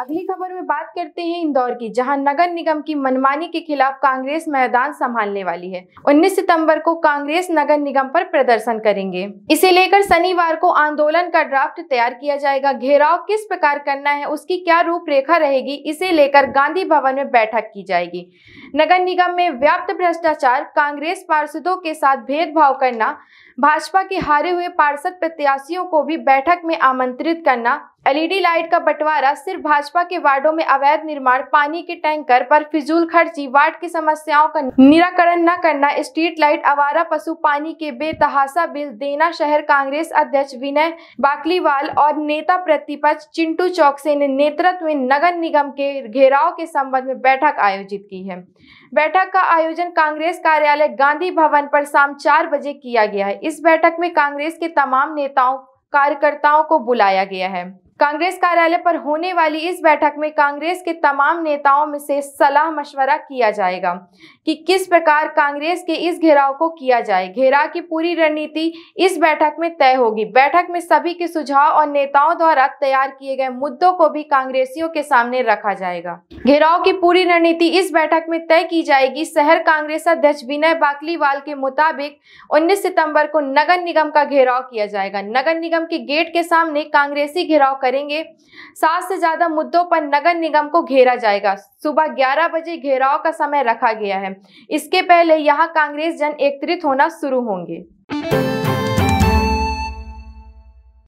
अगली खबर में बात करते हैं इंदौर की जहां नगर निगम की मनमानी के खिलाफ कांग्रेस मैदान संभालने वाली है 19 सितंबर को कांग्रेस नगर निगम पर प्रदर्शन करेंगे इसे लेकर शनिवार को आंदोलन का ड्राफ्ट तैयार किया जाएगा घेराव किस प्रकार करना है उसकी क्या रूपरेखा रहेगी इसे लेकर गांधी भवन में बैठक की जाएगी नगर निगम में व्याप्त भ्रष्टाचार कांग्रेस पार्षदों के साथ भेदभाव करना भाजपा के हारे हुए पार्षद प्रत्याशियों को भी बैठक में आमंत्रित करना एलईडी लाइट का बंटवारा सिर्फ भाजपा के वार्डो में अवैध निर्माण पानी के टैंकर पर फिजूल खर्ची वार्ड की समस्याओं का निराकरण न करना स्ट्रीट लाइट अवारा पशु पानी के बेतहासा बिल देना शहर कांग्रेस अध्यक्ष विनय बाकलीवाल और नेता प्रतिपक्ष चिंटू चौकसे ने नेतृत्व में नगर निगम के घेराव के संबंध में बैठक आयोजित की है बैठक का आयोजन कांग्रेस कार्यालय गांधी भवन पर शाम चार बजे किया गया है इस बैठक में कांग्रेस के तमाम नेताओं कार्यकर्ताओं को बुलाया गया है कांग्रेस कार्यालय पर होने वाली इस बैठक में कांग्रेस के तमाम नेताओं में से सलाह मशवरा किया जाएगा कि किस प्रकार कांग्रेस के इस घेराव को किया जाए घेराव की पूरी रणनीति इस बैठक में तय होगी बैठक में सभी के सुझाव और नेताओं द्वारा तैयार किए गए मुद्दों को भी कांग्रेसियों के सामने रखा जाएगा घेराव की पूरी रणनीति इस बैठक में तय की जाएगी शहर कांग्रेस अध्यक्ष विनय बाकलीवाल के मुताबिक उन्नीस सितम्बर को नगर निगम का घेराव किया जाएगा नगर निगम के गेट के सामने कांग्रेसी घेराव करेंगे सात से ज्यादा मुद्दों पर नगर निगम को घेरा जाएगा सुबह ग्यारह बजे घेराव का समय रखा गया है इसके पहले यहाँ कांग्रेस जन एकत्रित होना शुरू होंगे